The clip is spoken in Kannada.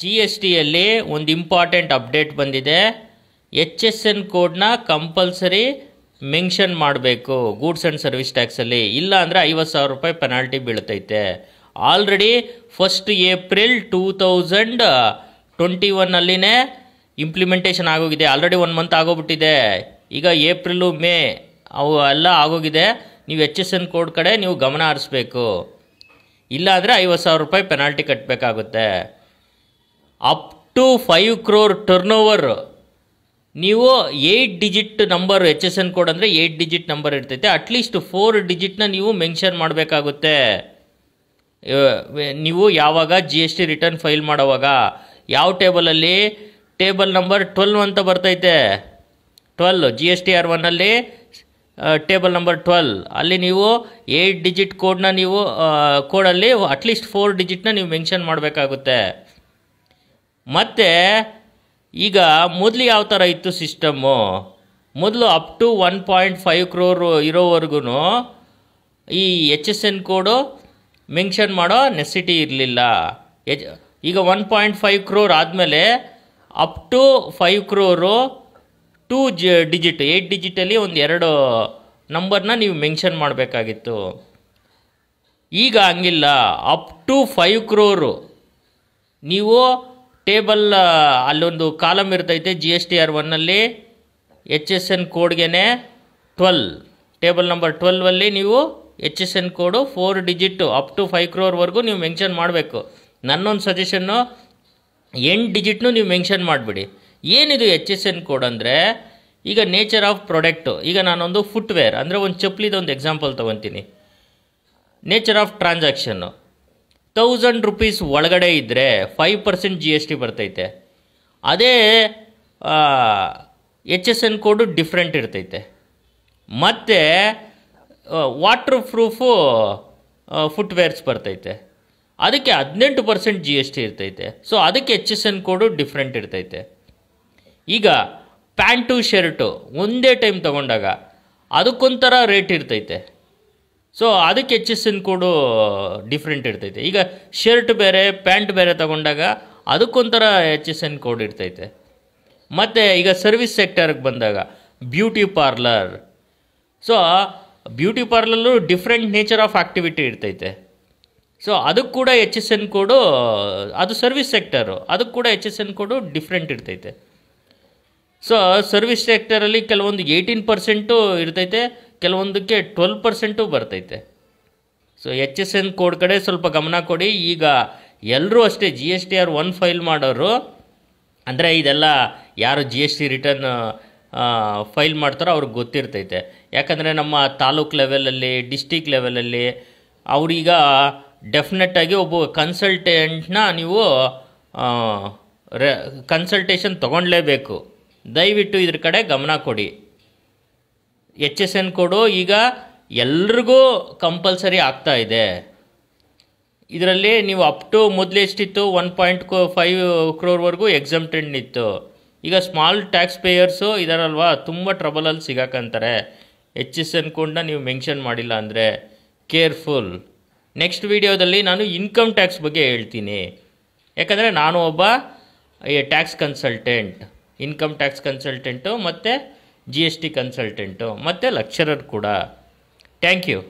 ಜಿ ಎಸ್ ಟಿಯಲ್ಲಿ ಒಂದು ಇಂಪಾರ್ಟೆಂಟ್ ಅಪ್ಡೇಟ್ ಬಂದಿದೆ ಎಚ್ ಎಸ್ ಎನ್ ಕೋಡ್ನ ಕಂಪಲ್ಸರಿ ಮೆನ್ಷನ್ ಮಾಡಬೇಕು ಗೂಡ್ಸ್ ಆ್ಯಂಡ್ ಸರ್ವಿಸ್ ಟ್ಯಾಕ್ಸಲ್ಲಿ ಇಲ್ಲ ಅಂದರೆ ಐವತ್ತು ಸಾವಿರ ರೂಪಾಯಿ ಪೆನಾಲ್ಟಿ ಬೀಳ್ತೈತೆ already first April two thousand twenty ಒನ್ನಲ್ಲಿನೇ ಇಂಪ್ಲಿಮೆಂಟೇಷನ್ ಆಗೋಗಿದೆ ಆಲ್ರೆಡಿ ಒನ್ ಮಂತ್ ಆಗೋಗ್ಬಿಟ್ಟಿದೆ ಈಗ ಏಪ್ರಿಲು ಮೇ ಅವು ಎಲ್ಲ ಆಗೋಗಿದೆ ನೀವು ಎಚ್ ಎಸ್ ಎನ್ ಕೋಡ್ ಕಡೆ ನೀವು ಗಮನ ಹರಿಸ್ಬೇಕು ಇಲ್ಲಾಂದರೆ ಐವತ್ತು ಸಾವಿರ ರೂಪಾಯಿ ಪೆನಾಲ್ಟಿ ಕಟ್ಟಬೇಕಾಗುತ್ತೆ up to five crore turn over ನೀವು eight digit number H S N code ಅಂದರೆ ಏಯ್ಟ್ ಡಿಜಿಟ್ ನಂಬರ್ ಇರ್ತೈತೆ ಅಟ್ಲೀಸ್ಟ್ ಫೋರ್ ಡಿಜಿಟ್ನ ನೀವು ಮೆನ್ಷನ್ ಮಾಡಬೇಕಾಗುತ್ತೆ ನೀವು ಯಾವಾಗ G S T return file ಮಾಡೋವಾಗ ಯಾವ ಟೇಬಲಲ್ಲಿ ಟೇಬಲ್ ನಂಬರ್ ಟ್ವೆಲ್ವ್ ಅಂತ ಬರ್ತೈತೆ twelve G S T R ಒನ್ನಲ್ಲಿ ಟೇಬಲ್ ನಂಬರ್ ಟ್ವೆಲ್ ಅಲ್ಲಿ ನೀವು ಏಯ್ಟ್ ಡಿಜಿಟ್ ಕೋಡನ್ನ ನೀವು ಕೋಡಲ್ಲಿ ಅಟ್ಲೀಸ್ಟ್ ಫೋರ್ ಡಿಜಿಟ್ನ ನೀವು ಮೆನ್ಷನ್ ಮಾಡಬೇಕಾಗುತ್ತೆ ಮತ್ತು ಈಗ ಮೊದಲು ಯಾವ ಥರ ಇತ್ತು ಸಿಸ್ಟಮ್ಮು ಮೊದಲು up to one point five crore ಇರೋವರೆಗೂ ಈ H S N code mention ಮಾಡೋ ನೆಸಿಟಿ ಇರಲಿಲ್ಲ ಎಚ್ ಈಗ ಒನ್ ಪಾಯಿಂಟ್ ಫೈವ್ ಕ್ರೋರ್ ಆದಮೇಲೆ up to five crore two ಜ ಡಿಜಿಟ್ ಏಯ್ಟ್ ಡಿಜಿಟಲ್ಲಿ ಒಂದು ಎರಡು ನಂಬರ್ನ ನೀವು ಮೆನ್ಷನ್ ಮಾಡಬೇಕಾಗಿತ್ತು ಈಗ ಹಂಗಿಲ್ಲ ಅಪ್ ಟು ಫೈವ್ ಕ್ರೋರು ನೀವು ಟೇಬಲ್ ಅಲ್ಲೊಂದು ಕಾಲಮ್ ಇರ್ತೈತೆ ಜಿ ಎಸ್ ಟಿ ಆರ್ ಒನ್ನಲ್ಲಿ ಎಚ್ ಎಸ್ ಎನ್ ಕೋಡ್ಗೆನೆ ಟ್ವೆಲ್ ಟೇಬಲ್ ನಂಬರ್ ಟ್ವೆಲ್ವಲ್ಲಿ ನೀವು H S N code four digit up to five ಕ್ರೋರ್ವರೆಗೂ ನೀವು ಮೆನ್ಷನ್ ಮಾಡಬೇಕು ನನ್ನೊಂದು ಸಜೆಷನ್ನು ಎಂಟು ಡಿಜಿಟ್ನು ನೀವು ಮೆನ್ಷನ್ ಮಾಡಿಬಿಡಿ ಏನಿದು ಎಚ್ ಎಸ್ ಎನ್ ಕೋಡ್ ಅಂದರೆ ಈಗ ನೇಚರ್ ಆಫ್ ಪ್ರಾಡಕ್ಟು ಈಗ ನಾನೊಂದು ಫುಟ್ವೇರ್ ಅಂದರೆ ಒಂದು ಒಂದು ಎಕ್ಸಾಂಪಲ್ ತೊಗೊತೀನಿ nature of transaction thousand rupees ಒಳಗಡೆ ಇದ್ದರೆ five percent G S T ಬರ್ತೈತೆ ಅದೇ H S N code different ಇರ್ತೈತೆ ಮತ್ತು ವಾಟ್ರ್ ಪ್ರೂಫು ಫುಟ್ವೇರ್ಸ್ ಬರ್ತೈತೆ ಅದಕ್ಕೆ ಹದಿನೆಂಟು ಪರ್ಸೆಂಟ್ ಜಿ ಎಸ್ ಟಿ ಇರ್ತೈತೆ ಸೊ ಅದಕ್ಕೆ H S N code different ಇರ್ತೈತೆ ಈಗ ಪ್ಯಾಂಟು ಶರ್ಟು ಒಂದೇ ಟೈಮ್ ತಗೊಂಡಾಗ ಅದಕ್ಕೊಂಥರ ರೇಟ್ ಇರ್ತೈತೆ ಸೊ ಅದಕ್ಕೆ ಎಚ್ ಎನ್ ಕೋಡು ಡಿಫ್ರೆಂಟ್ ಇರ್ತೈತೆ ಈಗ ಶರ್ಟ್ ಬೇರೆ ಪ್ಯಾಂಟ್ ಬೇರೆ ತಗೊಂಡಾಗ ಅದಕ್ಕೊಂಥರ ಎಚ್ ಎಸ್ ಎನ್ ಕೋಡ್ ಇರ್ತೈತೆ ಮತ್ತು ಈಗ ಸರ್ವಿಸ್ ಸೆಕ್ಟರ್ಗೆ ಬಂದಾಗ beauty parlour so beauty parlour different nature of activity ಇರ್ತೈತೆ ಸೊ ಅದಕ್ಕೆ ಕೂಡ ಎಚ್ ಎಸ್ ಎನ್ ಕೋಡು ಅದು ಸರ್ವಿಸ್ ಸೆಕ್ಟರು ಅದಕ್ಕೆ ಕೂಡ H S N code different ಇರ್ತೈತೆ ಸೊ ಸರ್ವಿಸ್ ಸೆಕ್ಟರಲ್ಲಿ ಕೆಲವೊಂದು ಏಯ್ಟೀನ್ ಪರ್ಸೆಂಟು ಇರ್ತೈತೆ ಕೆಲವೊಂದಕ್ಕೆ ಟ್ವೆಲ್ ಪರ್ಸೆಂಟು ಬರ್ತೈತೆ so H S N code ಕಡೆ ಸ್ವಲ್ಪ ಗಮನ ಕೊಡಿ ಈಗ ಎಲ್ಲರೂ ಅಷ್ಟೇ G S T R one file ಮಾಡೋರು ಅಂದರೆ ಇದೆಲ್ಲ ಯಾರು G S T return file ಮಾಡ್ತಾರೋ ಅವ್ರಿಗೆ ಗೊತ್ತಿರ್ತೈತೆ ಯಾಕಂದರೆ ನಮ್ಮ ತಾಲೂಕ್ ಲೆವೆಲಲ್ಲಿ ಡಿಸ್ಟಿಕ್ ಲೆವೆಲಲ್ಲಿ ಅವ್ರೀಗ ಡೆಫಿನೆಟಾಗಿ ಒಬ್ಬ ಕನ್ಸಲ್ಟೆಂಟ್ನ ನೀವು ರೆ ಕನ್ಸಲ್ಟೇಷನ್ ತೊಗೊಳ್ಲೇಬೇಕು ದಯವಿಟ್ಟು ಇದ್ರ ಕಡೆ ಗಮನ ಕೊಡಿ ಎಚ್ ಎಸ್ ಎನ್ ಕೋಡು ಈಗ ಎಲ್ರಿಗೂ ಕಂಪಲ್ಸರಿ ಆಗ್ತಾ ಇದೆ ಇದರಲ್ಲಿ ನೀವು ಅಪ್ ಟು ಮೊದಲು ಎಷ್ಟಿತ್ತು ಒನ್ ಪಾಯಿಂಟ್ ಕೋ ಫೈವ್ ಕ್ರೋರ್ವರೆಗೂ ಎಕ್ಸಮ್ಟೆಂಡ್ ಇತ್ತು ಈಗ ಸ್ಮಾಲ್ ಟ್ಯಾಕ್ಸ್ ಪೇಯರ್ಸು ಇದರಲ್ವಾ ತುಂಬ ಟ್ರಬಲಲ್ಲಿ ಸಿಗಾಕಂತಾರೆ ಎಚ್ ಎಸ್ ಎನ್ ಕೋಡ್ನ ನೀವು ಮೆನ್ಷನ್ ಮಾಡಿಲ್ಲ ಅಂದರೆ ಕೇರ್ಫುಲ್ ನೆಕ್ಸ್ಟ್ ವಿಡಿಯೋದಲ್ಲಿ ನಾನು ಇನ್ಕಮ್ ಟ್ಯಾಕ್ಸ್ ಬಗ್ಗೆ ಹೇಳ್ತೀನಿ ಯಾಕಂದರೆ ನಾನು ಒಬ್ಬ tax consultant income tax consultant ಮತ್ತು ಜಿ ಎಸ್ ಟಿ ಕನ್ಸಲ್ಟೆಂಟು ಮತ್ತು ಲೆಕ್ಚರರ್ ಕೂಡ ಥ್ಯಾಂಕ್ ಯು